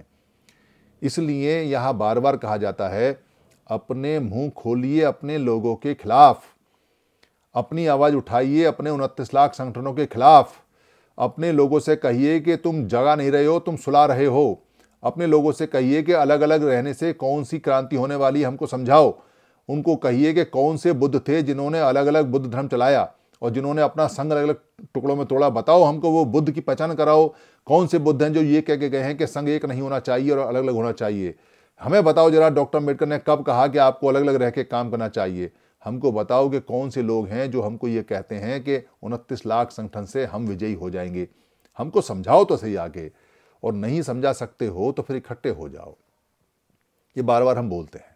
इसलिए यहाँ बार बार कहा जाता है अपने मुंह खोलिए अपने लोगों के खिलाफ अपनी आवाज़ उठाइए अपने उनतीस लाख संगठनों के खिलाफ अपने लोगों से कहिए कि तुम जगा नहीं रहे हो तुम सुला रहे हो अपने लोगों से कहिए कि अलग अलग रहने से कौन सी क्रांति होने वाली हमको समझाओ उनको कहिए कि कौन से बुद्ध थे जिन्होंने अलग अलग बुद्ध धर्म चलाया और जिन्होंने अपना संघ अलग अलग टुकड़ों में तोड़ा बताओ हमको वो बुद्ध की पहचान कराओ कौन से बुद्ध हैं जो ये कह के गए हैं कि संघ एक नहीं होना चाहिए और अलग अलग होना चाहिए हमें बताओ जरा डॉक्टर अम्बेडकर ने कब कहा कि आपको अलग अलग रह के काम करना चाहिए हमको बताओ कि कौन से लोग हैं जो हमको ये कहते हैं कि उनतीस लाख संगठन से हम विजयी हो जाएंगे हमको समझाओ तो सही आगे और नहीं समझा सकते हो तो फिर इकट्ठे हो जाओ ये बार बार हम बोलते हैं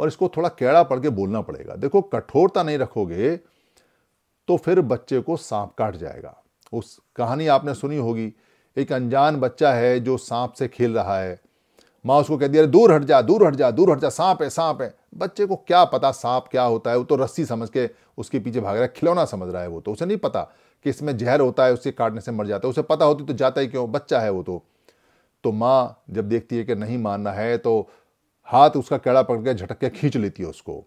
और इसको थोड़ा कैड़ा पड़ के बोलना पड़ेगा देखो कठोरता नहीं रखोगे तो फिर बच्चे को सांप काट जाएगा उस कहानी आपने सुनी होगी एक अनजान बच्चा है जो सांप से खेल रहा है माँ उसको कहती है दूर हट जा दूर हट जा दूर हट जा सांप है सांप है बच्चे को क्या पता सांप क्या होता है वो तो रस्सी समझ के उसके पीछे भाग रहा है खिलौना समझ रहा है वो तो उसे नहीं पता कि इसमें जहर होता है उसके काटने से मर जाता है उसे पता होती तो जाता ही क्यों बच्चा है वो तो तो माँ जब देखती है कि नहीं मानना है तो हाथ उसका कैड़ा पकड़ के झटक के खींच लेती है उसको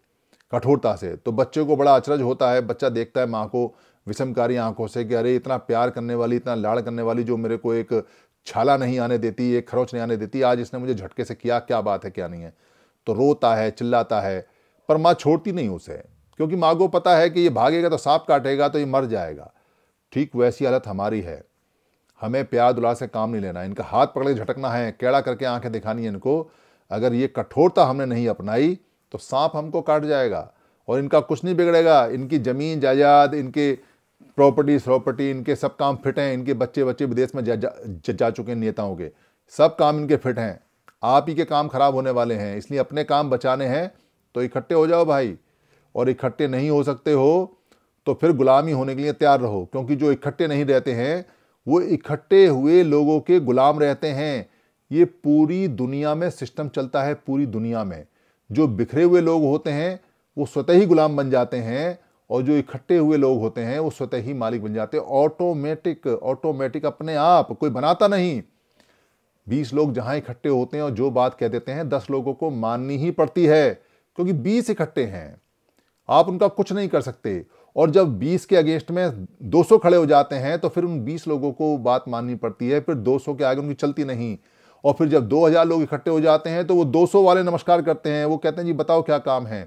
कठोरता से तो बच्चे को बड़ा अचरज होता है बच्चा देखता है माँ को विषमकारी आंखों से कि अरे इतना प्यार करने वाली इतना लाड़ करने वाली जो मेरे को एक छाला नहीं आने देती एक खरोच नहीं आने देती आज इसने मुझे झटके से किया क्या बात है क्या नहीं है तो रोता है चिल्लाता है पर माँ छोड़ती नहीं उसे क्योंकि माँ को पता है कि ये भागेगा तो सांप काटेगा तो ये मर जाएगा ठीक वैसी हालत हमारी है हमें प्यार दुलार से काम नहीं लेना इनका हाथ पकड़ के झटकना है केड़ा करके आंखें दिखानी है इनको अगर ये कठोरता हमने नहीं अपनाई तो सांप हमको काट जाएगा और इनका कुछ नहीं बिगड़ेगा इनकी ज़मीन जायदाद इनके प्रॉपर्टी प्रॉपर्टी इनके सब काम फिट हैं इनके बच्चे बच्चे विदेश में जा, जा, जा चुके हैं नेताओं के सब काम इनके फिट हैं आप ही के काम खराब होने वाले हैं इसलिए अपने काम बचाने हैं तो इकट्ठे हो जाओ भाई और इकट्ठे नहीं हो सकते हो तो फिर गुलामी होने के लिए तैयार रहो क्योंकि जो इकट्ठे नहीं रहते हैं वो इकट्ठे हुए लोगों के गुलाम रहते हैं ये पूरी दुनिया में सिस्टम चलता है पूरी दुनिया में जो बिखरे हुए लोग होते हैं वो स्वतः ही गुलाम बन जाते हैं और जो इकट्ठे हुए लोग होते हैं वो स्वतः ही मालिक बन जाते हैं ऑटोमेटिक ऑटोमेटिक अपने आप कोई बनाता नहीं बीस लोग जहां इकट्ठे होते हैं और जो बात कह देते हैं दस लोगों को माननी ही पड़ती है क्योंकि बीस इकट्ठे हैं आप उनका कुछ नहीं कर सकते और जब 20 के अगेंस्ट में 200 खड़े हो जाते हैं तो फिर उन 20 लोगों को बात माननी पड़ती है फिर 200 के आगे उनकी चलती नहीं और फिर जब 2000 लोग इकट्ठे हो जाते हैं तो वो 200 वाले नमस्कार करते हैं वो कहते हैं जी बताओ क्या काम है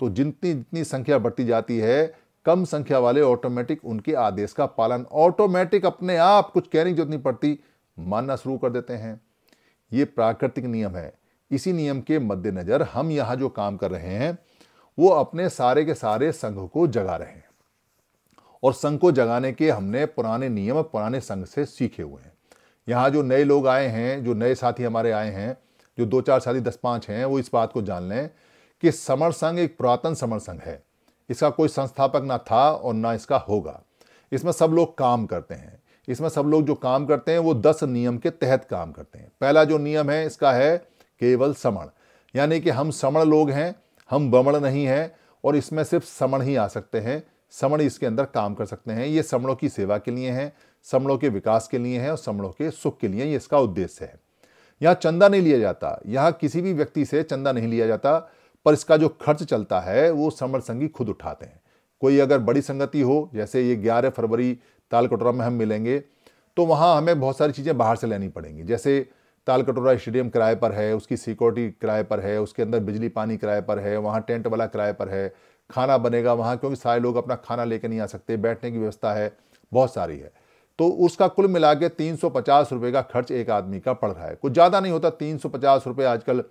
तो जितनी जितनी संख्या बढ़ती जाती है कम संख्या वाले ऑटोमेटिक उनके आदेश का पालन ऑटोमेटिक अपने आप कुछ कहने की जरूरत नहीं पड़ती मानना शुरू कर देते हैं ये प्राकृतिक नियम है इसी नियम के मद्देनज़र हम यहाँ जो काम कर रहे हैं वो अपने सारे के सारे संघ को जगा रहे हैं और संघ को जगाने के हमने पुराने नियम पुराने संघ से सीखे हुए हैं यहाँ जो नए लोग आए हैं जो नए साथी हमारे आए हैं जो दो चार साथी दस पाँच हैं वो इस बात को जान लें कि समर संघ एक पुरातन समर संघ है इसका कोई संस्थापक ना था और ना इसका होगा इसमें सब लोग काम करते हैं इसमें सब लोग जो काम करते हैं वो दस नियम के तहत काम करते हैं पहला जो नियम है इसका है केवल समण यानी कि हम समण लोग हैं हम बमण नहीं हैं और इसमें सिर्फ समण ही आ सकते हैं समण इसके अंदर काम कर सकते हैं ये समणों की सेवा के लिए हैं समणों के विकास के लिए है और समणों के सुख के लिए ये इसका उद्देश्य है यहाँ चंदा नहीं लिया जाता यहाँ किसी भी व्यक्ति से चंदा नहीं लिया जाता पर इसका जो खर्च चलता है वो समर संघी खुद उठाते हैं कोई अगर बड़ी संगति हो जैसे ये ग्यारह फरवरी तालकटोरा में हम मिलेंगे तो वहाँ हमें बहुत सारी चीज़ें बाहर से लेनी पड़ेंगी जैसे तालकटोरा स्टेडियम किराए पर है उसकी सिक्योरिटी किराए पर है उसके अंदर बिजली पानी किराए पर है वहाँ टेंट वाला किराए पर है खाना बनेगा वहाँ क्योंकि सारे लोग अपना खाना लेकर नहीं आ सकते बैठने की व्यवस्था है बहुत सारी है तो उसका कुल मिला के तीन रुपए का खर्च एक आदमी का पड़ रहा है कुछ ज़्यादा नहीं होता तीन सौ आजकल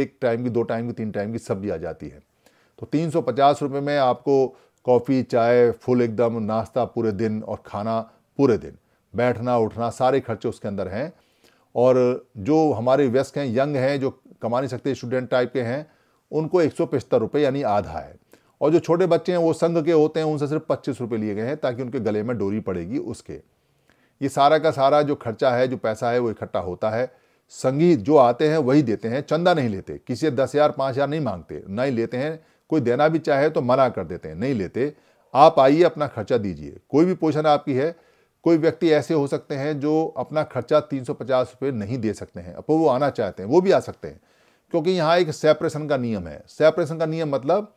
एक टाइम की दो टाइम की तीन टाइम की सब्जी आ जाती है तो तीन सौ में आपको कॉफ़ी चाय फुल एकदम नाश्ता पूरे दिन और खाना पूरे दिन बैठना उठना सारे खर्चे उसके अंदर हैं और जो हमारे व्यस्क हैं यंग हैं जो कमा नहीं सकते स्टूडेंट टाइप के हैं उनको एक सौ यानी आधा है और जो छोटे बच्चे हैं वो संघ के होते हैं उनसे सिर्फ पच्चीस रुपये लिए गए हैं ताकि उनके गले में डोरी पड़ेगी उसके ये सारा का सारा जो खर्चा है जो पैसा है वो इकट्ठा होता है संगीत जो आते हैं वही देते हैं चंदा नहीं लेते किसी से दस हज़ार पाँच हज़ार नहीं मांगते नहीं लेते हैं कोई देना भी चाहे तो मना कर देते हैं नहीं लेते आप आइए अपना खर्चा दीजिए कोई भी पोजिशन आपकी है कोई व्यक्ति ऐसे हो सकते हैं जो अपना खर्चा तीन सौ पचास रुपये नहीं दे सकते हैं अपो वो आना चाहते हैं वो भी आ सकते हैं क्योंकि यहाँ एक सेपरेशन का नियम है सेपरेशन का नियम मतलब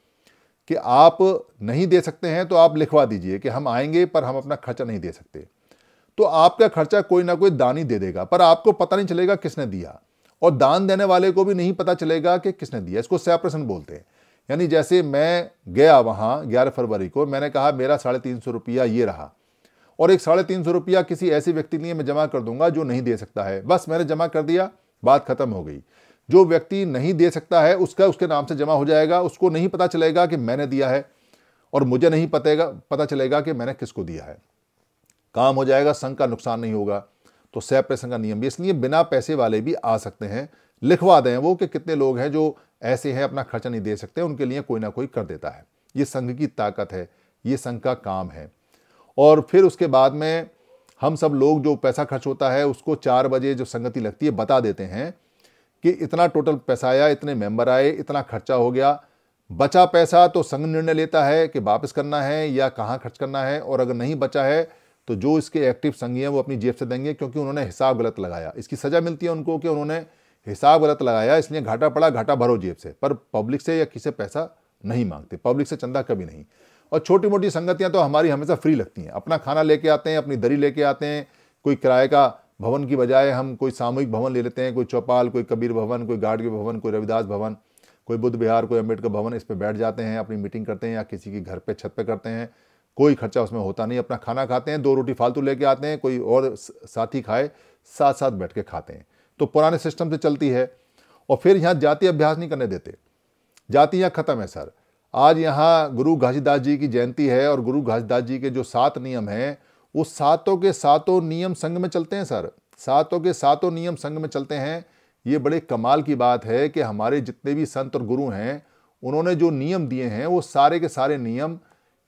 कि आप नहीं दे सकते हैं तो आप लिखवा दीजिए कि हम आएंगे पर हम अपना खर्चा नहीं दे सकते तो आपका खर्चा कोई ना कोई दानी दे देगा पर आपको पता नहीं चलेगा किसने दिया और दान देने वाले को भी नहीं पता चलेगा कि किसने दिया इसको सैप्रसन बोलते हैं यानी जैसे मैं गया वहाँ ग्यारह फरवरी को मैंने कहा मेरा साढ़े तीन सौ रुपया ये रहा और एक साढ़े तीन सौ रुपया किसी ऐसे व्यक्ति के लिए मैं जमा कर दूंगा जो नहीं दे सकता है बस मैंने जमा कर दिया बात खत्म हो गई जो व्यक्ति नहीं दे सकता है उसका उसके नाम से जमा हो जाएगा उसको नहीं पता चलेगा कि मैंने दिया है और मुझे नहीं पतेगा पता चलेगा कि मैंने किसको दिया है काम हो जाएगा संघ का नुकसान नहीं होगा तो सैप पे संघ का नियम भी इसलिए बिना पैसे वाले भी आ सकते हैं लिखवा दें वो कि कितने लोग हैं जो ऐसे हैं अपना खर्चा नहीं दे सकते उनके लिए कोई ना कोई कर देता है ये संघ की ताकत है ये संघ का काम है और फिर उसके बाद में हम सब लोग जो पैसा खर्च होता है उसको चार बजे जो संगति लगती है बता देते हैं कि इतना टोटल पैसा आया इतने मेंबर आए इतना खर्चा हो गया बचा पैसा तो संघ निर्णय लेता है कि वापस करना है या कहाँ खर्च करना है और अगर नहीं बचा है तो जो इसके एक्टिव संगी हैं वो अपनी जेब से देंगे क्योंकि उन्होंने हिसाब गलत लगाया इसकी सज़ा मिलती है उनको कि उन्होंने हिसाब गलत लगाया इसलिए घाटा पड़ा घाटा भरो जेब से पर पब्लिक से या किसी पैसा नहीं मांगते पब्लिक से चंदा कभी नहीं और छोटी मोटी संगतियाँ तो हमारी हमेशा फ्री लगती हैं अपना खाना लेके आते हैं अपनी दरी लेके आते हैं कोई किराए का भवन की बजाय हम कोई सामूहिक भवन ले लेते हैं कोई चौपाल कोई कबीर भवन कोई गाडगे भवन कोई रविदास भवन कोई बुद्ध विहार कोई अम्बेडकर भवन इस पर बैठ जाते हैं अपनी मीटिंग करते हैं या किसी के घर पे छत पे करते हैं कोई खर्चा उसमें होता नहीं अपना खाना खाते हैं दो रोटी फालतू लेके आते हैं कोई और साथी खाए साथ साथ बैठ के खाते हैं तो पुराने सिस्टम से चलती है और फिर यहाँ जाति अभ्यास नहीं करने देते जाति यहाँ ख़त्म है सर आज यहाँ गुरु घासीदास जी की जयंती है और गुरु घासीदास जी के जो सात नियम हैं वो सातों के सातों नियम संघ में चलते हैं सर सातों के सातों नियम संघ में चलते हैं ये बड़े कमाल की बात है कि हमारे जितने भी संत और गुरु हैं उन्होंने जो नियम दिए हैं वो सारे के सारे नियम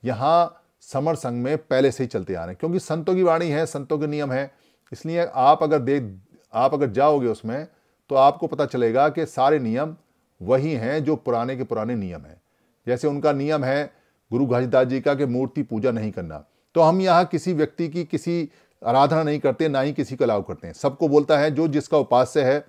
यहाँ समर संघ में पहले से ही चलते आ रहे हैं क्योंकि संतों की वाणी है संतों के नियम है इसलिए आप अगर देख आप अगर जाओगे उसमें तो आपको पता चलेगा कि सारे नियम वही हैं जो पुराने के पुराने नियम हैं जैसे उनका नियम है गुरु घासीदास जी का कि मूर्ति पूजा नहीं करना तो हम यहाँ किसी व्यक्ति की किसी आराधना नहीं करते ना ही किसी को लाभ करते हैं सबको बोलता है जो जिसका उपास्य है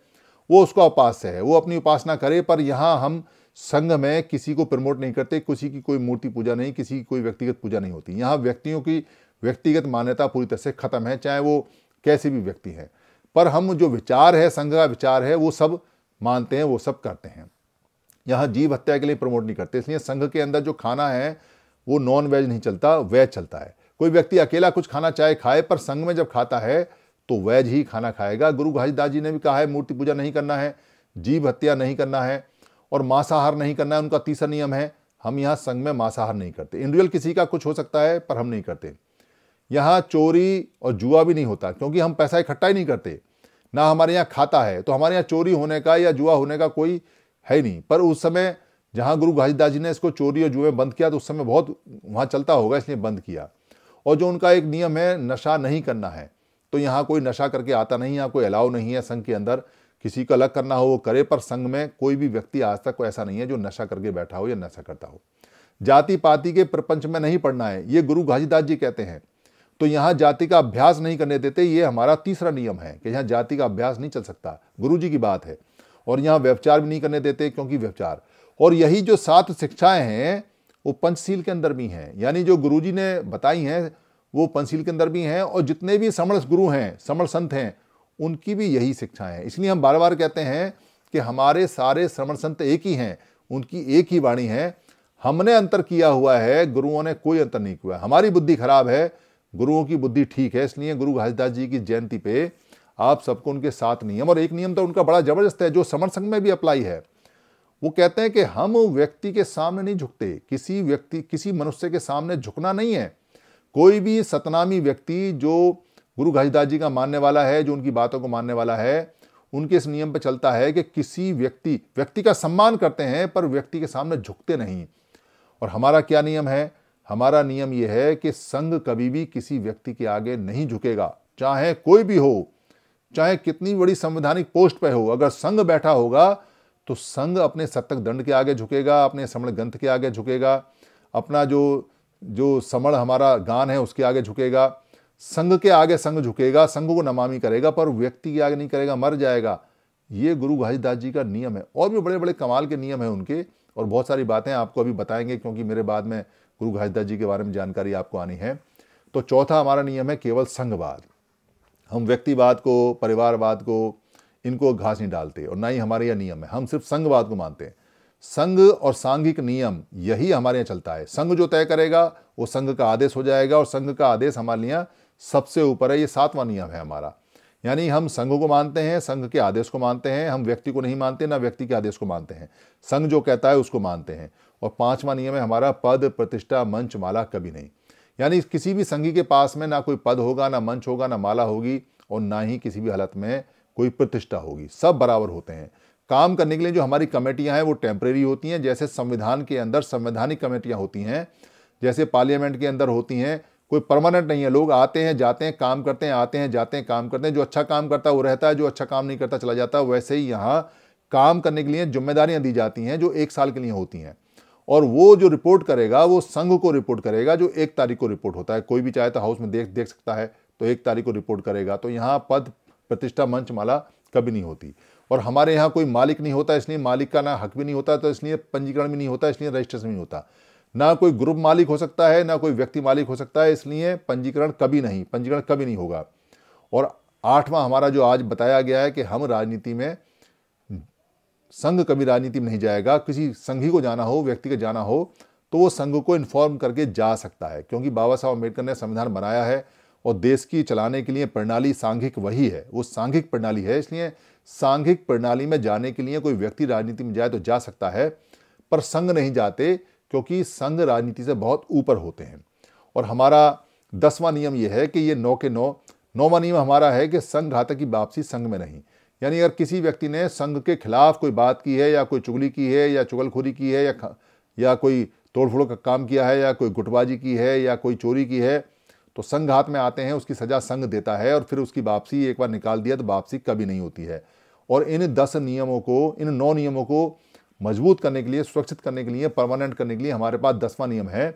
वो उसका उपास्य है वो अपनी उपासना करे पर यहाँ हम संघ में किसी को प्रमोट नहीं करते किसी की कोई मूर्ति पूजा नहीं किसी की कोई व्यक्तिगत पूजा नहीं होती यहाँ व्यक्तियों की व्यक्तिगत मान्यता पूरी तरह से खत्म है चाहे वो कैसे भी व्यक्ति हैं पर हम जो विचार है संघ का विचार है वो सब मानते हैं वो सब करते हैं यहाँ जीव हत्या के लिए प्रमोट नहीं करते इसलिए संघ के अंदर जो खाना है वो नॉन वेज नहीं चलता वेज चलता है कोई व्यक्ति अकेला कुछ खाना चाहे खाए पर संघ में जब खाता है तो वेज ही खाना खाएगा गुरु घासीदास जी ने भी कहा है मूर्ति पूजा नहीं करना है जीव हत्या नहीं करना है और मांसाहार नहीं करना है उनका तीसरा नियम है हम यहाँ संघ में मांसाहार नहीं करते इंडिविजुअल किसी का कुछ हो सकता है पर हम नहीं करते यहाँ चोरी और जुआ भी नहीं होता क्योंकि हम पैसा इकट्ठा ही नहीं करते ना हमारे यहाँ खाता है तो हमारे यहाँ चोरी होने का या जुआ होने का कोई है ही नहीं पर उस समय जहाँ गुरु घासीदास जी ने इसको चोरी और जुए बंद किया तो उस समय बहुत वहाँ चलता होगा इसलिए बंद किया और जो उनका एक नियम है नशा नहीं करना है तो यहाँ कोई नशा करके आता नहीं यहाँ कोई अलाव नहीं है संघ के अंदर किसी को अलग करना हो वो करे पर संघ में कोई भी व्यक्ति आज तक को ऐसा नहीं है जो नशा करके बैठा हो या नशा करता हो जाति पाति के प्रपंच में नहीं पढ़ना है ये गुरु घाजीदास जी कहते हैं तो यहाँ जाति का अभ्यास नहीं करने देते ये हमारा तीसरा नियम है कि यहाँ जाति का अभ्यास नहीं चल सकता गुरु जी की बात है और यहाँ व्यवचार भी नहीं करने देते क्योंकि व्यवचार और यही जो सात शिक्षाएं हैं वो पंचशील के अंदर भी हैं यानी जो गुरु जी ने बताई हैं वो पंचशील के अंदर भी हैं और जितने भी समर्थ गुरु हैं समण संत हैं उनकी भी यही शिक्षाएं हैं इसलिए हम बार बार कहते हैं कि हमारे सारे श्रवण संत एक ही हैं उनकी एक ही वाणी है हमने अंतर किया हुआ है गुरुओं ने कोई अंतर नहीं किया हमारी बुद्धि खराब है गुरुओं की बुद्धि ठीक है इसलिए गुरु घासीदास जी की जयंती पे आप सबको उनके साथ नियम और एक नियम तो उनका बड़ा जबरदस्त है जो समर संघ में भी अप्लाई है वो कहते हैं कि हम व्यक्ति के सामने नहीं झुकते किसी व्यक्ति किसी मनुष्य के सामने झुकना नहीं है कोई भी सतनामी व्यक्ति जो गुरु घासीदास जी का मानने वाला है जो उनकी बातों को मानने वाला है उनके इस नियम पर चलता है कि किसी व्यक्ति व्यक्ति का सम्मान करते हैं पर व्यक्ति के सामने झुकते नहीं और हमारा क्या नियम है हमारा नियम यह है कि संघ कभी भी किसी व्यक्ति के आगे नहीं झुकेगा चाहे कोई भी हो चाहे कितनी बड़ी संवैधानिक पोस्ट पर हो अगर संघ बैठा होगा तो संघ अपने सत्तक दंड के आगे झुकेगा अपने समण ग्रंथ के आगे झुकेगा अपना जो जो समण हमारा गान है उसके आगे झुकेगा संघ के आगे संघ झुकेगा संघ को नमामि करेगा पर व्यक्ति के आगे नहीं करेगा मर जाएगा ये गुरु घासीदास जी का नियम है और भी बड़े बड़े कमाल के नियम हैं उनके और बहुत सारी बातें आपको अभी बताएंगे क्योंकि मेरे बाद में गुरु घासीदास जी के बारे में जानकारी आपको आनी है तो चौथा हमारा नियम है केवल संघवाद हम व्यक्तिवाद को परिवारवाद को इनको घास नहीं डालते और ना ही हमारे यह नियम है हम सिर्फ संघवाद को मानते हैं संघ और सांघिक नियम यही हमारे यहाँ चलता है संघ जो तय करेगा वो संघ का आदेश हो जाएगा और संघ का आदेश हमारे यहाँ सबसे ऊपर है ये सातवां नियम है हमारा यानी हम संघ को मानते हैं संघ के आदेश को मानते हैं हम व्यक्ति को नहीं मानते ना व्यक्ति के आदेश को मानते हैं संघ जो कहता है उसको मानते हैं और पांचवा नियम है हमारा पद प्रतिष्ठा मंच माला कभी नहीं यानी किसी भी संघी के पास में ना कोई पद होगा ना मंच होगा ना माला होगी और ना ही किसी भी हालत में कोई प्रतिष्ठा होगी सब बराबर होते हैं काम करने के लिए जो हमारी कमेटियां हैं वो टेम्प्रेरी होती हैं जैसे संविधान के अंदर संवैधानिक कमेटियां होती हैं जैसे पार्लियामेंट के अंदर होती हैं कोई परमानेंट नहीं है लोग आते हैं जाते हैं काम करते हैं आते हैं जाते हैं काम करते हैं जो अच्छा काम करता है वो रहता है जो अच्छा काम नहीं करता चला जाता है वैसे ही यहाँ काम करने के लिए जिम्मेदारियाँ दी जाती हैं जो एक साल के लिए होती हैं और वो जो रिपोर्ट करेगा वो संघ को रिपोर्ट करेगा जो एक तारीख को रिपोर्ट होता है कोई भी चाहे तो हाउस में देख देख सकता है तो एक तारीख को रिपोर्ट करेगा तो यहाँ पद प्रतिष्ठा मंच माला कभी नहीं होती और हमारे यहाँ कोई मालिक नहीं होता इसलिए मालिक का ना हक भी नहीं होता तो इसलिए पंजीकरण भी नहीं होता इसलिए रजिस्ट्रेशन भी नहीं होता ना कोई ग्रुप मालिक हो सकता है ना कोई व्यक्ति मालिक हो सकता है इसलिए पंजीकरण कभी नहीं पंजीकरण कभी नहीं होगा और आठवां हमारा जो आज बताया गया है कि हम राजनीति में संघ कभी राजनीति में नहीं जाएगा किसी संघी को जाना हो व्यक्ति को जाना हो तो वो संघ को इन्फॉर्म करके जा सकता है क्योंकि बाबा साहब अम्बेडकर ने संविधान बनाया है और देश की चलाने के लिए प्रणाली सांघिक वही है वो सांघिक प्रणाली है इसलिए सांघिक प्रणाली में जाने के लिए कोई व्यक्ति राजनीति में जाए तो जा सकता है पर संघ नहीं जाते क्योंकि संघ राजनीति से बहुत ऊपर होते हैं और हमारा दसवां नियम यह है कि ये नौ के नौ नौवा नियम हमारा है कि संघ घातक की वापसी संघ में नहीं यानी अगर किसी व्यक्ति ने संघ के खिलाफ कोई बात की है या कोई चुगली की है या चुगलखोरी की है या या कोई तोड़फोड़ का काम किया है या कोई गुटबाजी की है या कोई चोरी की है तो संघ हाथ में आते हैं उसकी सज़ा संघ देता है और फिर उसकी वापसी एक बार निकाल दिया तो वापसी कभी नहीं होती है और इन दस नियमों को इन नौ नियमों को मजबूत करने के लिए सुरक्षित करने के लिए परमानेंट करने के लिए हमारे पास दसवां नियम है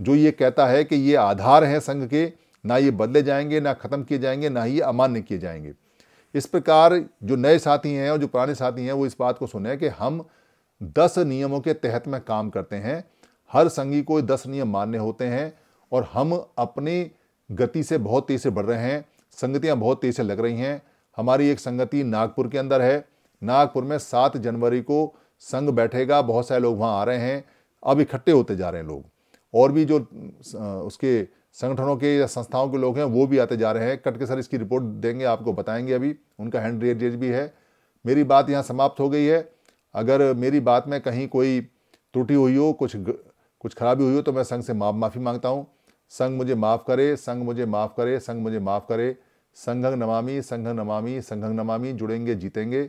जो ये कहता है कि ये आधार हैं संघ के ना ये बदले जाएंगे ना ख़त्म किए जाएंगे ना ही अमान्य किए जाएंगे इस प्रकार जो नए साथी हैं और जो पुराने साथी हैं वो इस बात को सुने कि हम दस नियमों के तहत में काम करते हैं हर संगी को दस नियम मान्य होते हैं और हम अपनी गति से बहुत तेज़ से बढ़ रहे हैं संगतियां बहुत तेज़ से लग रही हैं हमारी एक संगति नागपुर के अंदर है नागपुर में सात जनवरी को संघ बैठेगा बहुत सारे लोग वहाँ आ रहे हैं अब इकट्ठे होते जा रहे हैं लोग और भी जो उसके संगठनों के या संस्थाओं के लोग हैं वो भी आते जा रहे हैं कट के सर इसकी रिपोर्ट देंगे आपको बताएंगे अभी उनका हैंड रेडेज भी है मेरी बात यहाँ समाप्त हो गई है अगर मेरी बात में कहीं कोई त्रुटि हुई हो कुछ कुछ खराबी हुई हो तो मैं संघ से माफ माफ़ी मांगता हूँ संघ मुझे माफ़ करे संघ मुझे माफ़ करे संघ मुझे माफ़ करे संघ नमामि संघ नमामि संघ नमामि जुड़ेंगे जीतेंगे